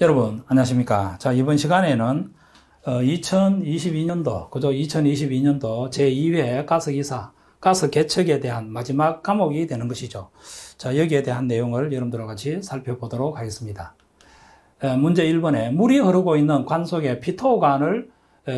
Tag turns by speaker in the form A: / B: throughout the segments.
A: 여러분 안녕하십니까 자 이번 시간에는 2022년도 어, 그죠 2022년도 제2회 가스기사 가스 개척에 대한 마지막 과목이 되는 것이죠 자 여기에 대한 내용을 여러분들과 같이 살펴보도록 하겠습니다 문제 1번에 물이 흐르고 있는 관속의 피토관을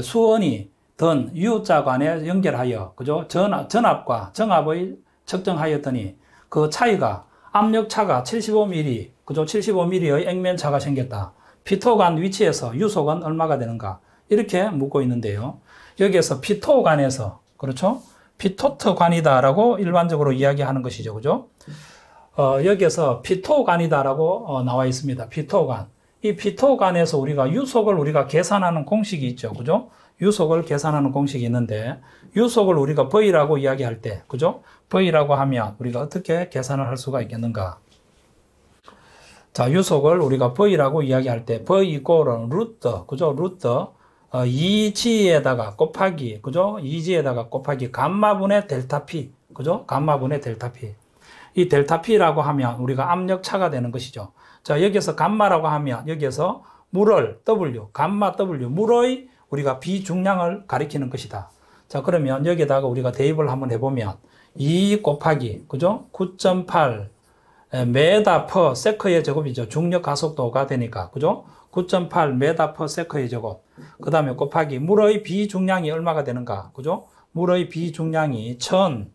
A: 수원이 던유자관에 연결하여 그죠 전, 전압과 정압의 측정하였더니 그 차이가 압력차가 75mm, 그죠? 75mm의 액면차가 생겼다. 피토간 위치에서 유속은 얼마가 되는가? 이렇게 묻고 있는데요. 여기에서 피토간에서, 그렇죠? 피토트관이다라고 일반적으로 이야기하는 것이죠. 그죠? 어, 여기에서 피토간이다라고 어, 나와 있습니다. 피토간. 이 피토간에서 우리가 유속을 우리가 계산하는 공식이 있죠. 그죠? 유속을 계산하는 공식이 있는데, 유속을 우리가 V라고 이야기할 때, 그죠? V라고 하면 우리가 어떻게 계산을 할 수가 있겠는가? 자, 유속을 우리가 V라고 이야기할 때 V 이꼴은 루트, 그죠? 루트 어, 2G에다가 곱하기, 그죠? 2G에다가 곱하기 감마분의 델타 P, 그죠? 감마분의 델타 P. 이 델타 P라고 하면 우리가 압력차가 되는 것이죠. 자, 여기서 감마라고 하면 여기에서 물을 W, 감마 W, 물의 우리가 비중량을 가리키는 것이다. 자, 그러면 여기다가 우리가 대입을 한번 해보면 2 곱하기, 그죠? 9.8 예, 메다 퍼세커의 제곱이죠. 중력 가속도가 되니까, 그죠? 9.8 메다 퍼세커의 제곱. 그 다음에 곱하기, 물의 비중량이 얼마가 되는가, 그죠? 물의 비중량이 1000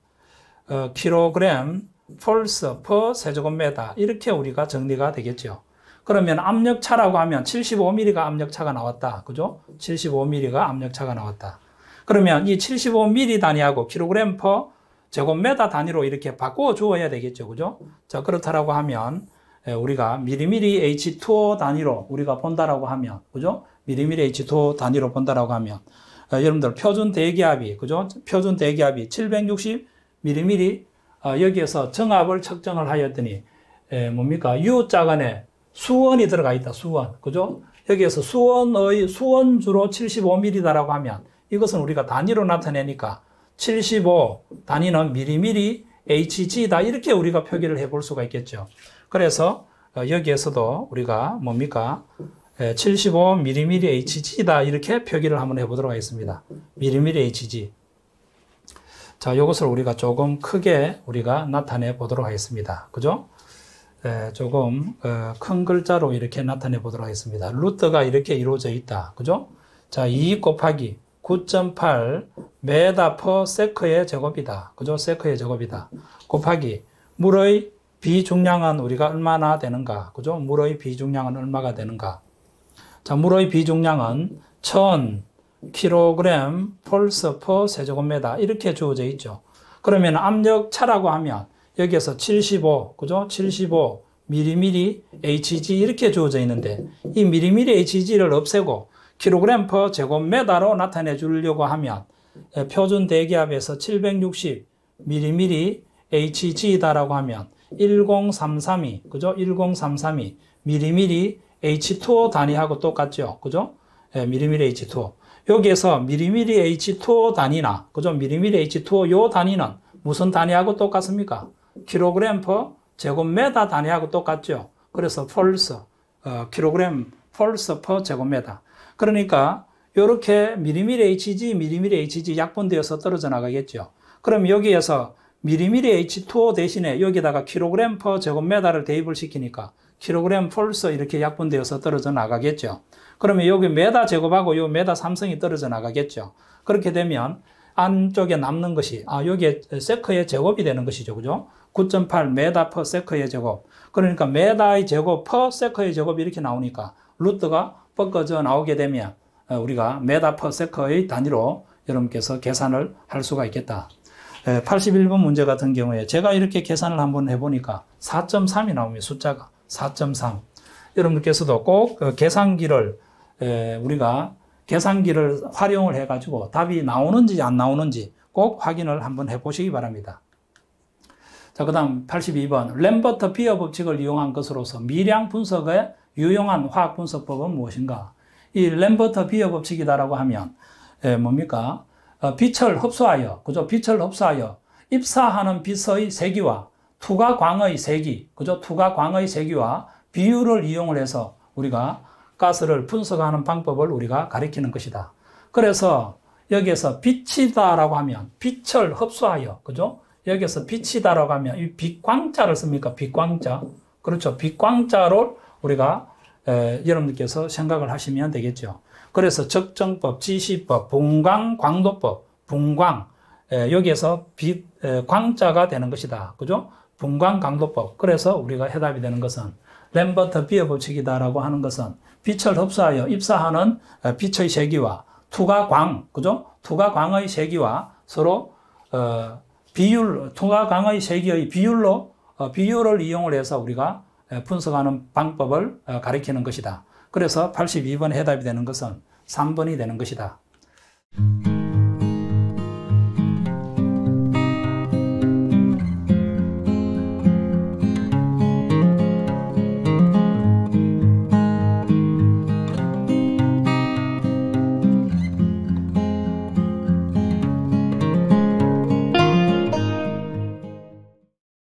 A: 어, 킬로그램 폴스 퍼 세제곱미터 이렇게 우리가 정리가 되겠죠. 그러면 압력차라고 하면 75mm가 압력차가 나왔다. 그죠? 75mm가 압력차가 나왔다. 그러면 이 75mm 단위하고 kg 그램퍼 제곱 메다 단위로 이렇게 바꿔 주어야 되겠죠. 그죠? 자, 그렇다라고 하면 예, 우리가 미리미리 H2O 단위로 우리가 본다라고 하면 그죠? 미리미리 H2O 단위로 본다라고 하면 어, 여러분들 표준 대기압이 그죠? 표준 대기압이 760 미리미리 어, 여기에서 정압을 측정을 하였더니 에, 예, 뭡니까? U자 간에 수원이 들어가 있다. 수원. 그죠? 여기에서 수원의 수원주로 75mm다라고 하면 이것은 우리가 단위로 나타내니까 75 단위는 미리미리 HG다 이렇게 우리가 표기를 해 볼 수가 있겠죠. 그래서 어, 여기에서도 우리가 뭡니까? 75 미리미리 HG다 이렇게 표기를 한번 해보도록 하겠습니다. 미리미리 HG. 자, 이것을 우리가 조금 크게 우리가 나타내 보도록 하겠습니다. 그죠? 에, 조금 어, 큰 글자로 이렇게 나타내 보도록 하겠습니다. 루트가 이렇게 이루어져 있다. 그죠? 자, 2 곱하기 9.8 메다 퍼 세크의 제곱이다. 그죠? 세크의 제곱이다. 곱하기 물의 비중량은 우리가 얼마나 되는가? 그죠? 물의 비중량은 얼마가 되는가? 자, 물의 비중량은 1000kg 폴스 퍼 세제곱미터 이렇게 주어져 있죠. 그러면 압력 차라고 하면 여기에서 75, 그죠? 75 미리미리 HG 이렇게 주어져 있는데 이 미리미리 HG를 없애고 킬로그램 퍼 제곱미터로 나타내 주려고 하면 표준 대기압에서 760 미리미리 HG다라고 하면 1033이 그죠? 1033이 미리미리 H2 o 단위하고 똑같죠. 그죠? 예, 미리미리 H2. o 여기에서 미리미리 H2 o 단위나 그죠? 미리미리 H2 o 요 단위는 무슨 단위하고 똑같습니까? 킬로그램 퍼 제곱미터 단위하고 똑같죠. 그래서 펄스 어, 킬로그램 폴스 퍼 제곱미터 그러니까 이렇게 미리미리 HG, 미리미리 HG 약분되어서 떨어져 나가겠죠. 그럼 여기에서 미리미리 H2O 대신에 여기다가 킬로그램 퍼제곱메달을 대입을 시키니까 킬로그램 폴서 이렇게 약분되어서 떨어져 나가겠죠. 그러면 여기 메다 제곱하고 요 메다 삼성이 떨어져 나가겠죠. 그렇게 되면 안쪽에 남는 것이 아 여기에 세커의 제곱이 되는 것이죠. 그죠? 9.8 메다 퍼세커의 제곱. 그러니까 메다의 제곱, 퍼세커의 제곱 이렇게 나오니까 루트가 벗겨져 나오게 되면 어, 우리가 메다 퍼세커의 단위로 여러분께서 계산을 할 수가 있겠다. 81번 문제 같은 경우에 제가 이렇게 계산을 한번 해보니까 4.3이 나옵니다. 숫자가 4.3. 여러분께서도 꼭 그 계산기를 우리가 계산기를 활용을 해가지고 답이 나오는지 안 나오는지 꼭 확인을 한번 해보시기 바랍니다. 자, 그 다음 82번. 램버터 비어 법칙을 이용한 것으로서 미량 분석의 유용한 화학 분석법은 무엇인가? 이램버터 비어 법칙이다라고 하면, 예, 뭡니까? 어, 빛을 흡수하여, 그죠? 빛을 흡수하여 입사하는 빛의 세기와 투과 광의 세기, 그죠? 투과 광의 세기와 비율을 이용을 해서 우리가 가스를 분석하는 방법을 우리가 가리키는 것이다. 그래서 여기에서 빛이다라고 하면 빛을 흡수하여, 그죠? 여기서 빛이다라고 하면 이 빛광자를 씁니까? 빛광자. 그렇죠. 빛광자로 우리가 에, 여러분들께서 생각을 하시면 되겠죠. 그래서 적정법, 지시법, 분광, 광도법, 분광 에, 여기에서 빛 에, 광자가 되는 것이다. 그죠? 분광 강도법. 그래서 우리가 해답이 되는 것은 램버트 비어 법칙이다라고 하는 것은 빛을 흡수하여 입사하는 빛의 세기와 투과 광, 그죠? 투과 광의 세기와 서로 어, 비율, 통화 강의 세계의 비율로 어, 비율을 이용을 해서 우리가 분석하는 방법을 어, 가리키는 것이다. 그래서 82번 해답이 되는 것은 3번이 되는 것이다.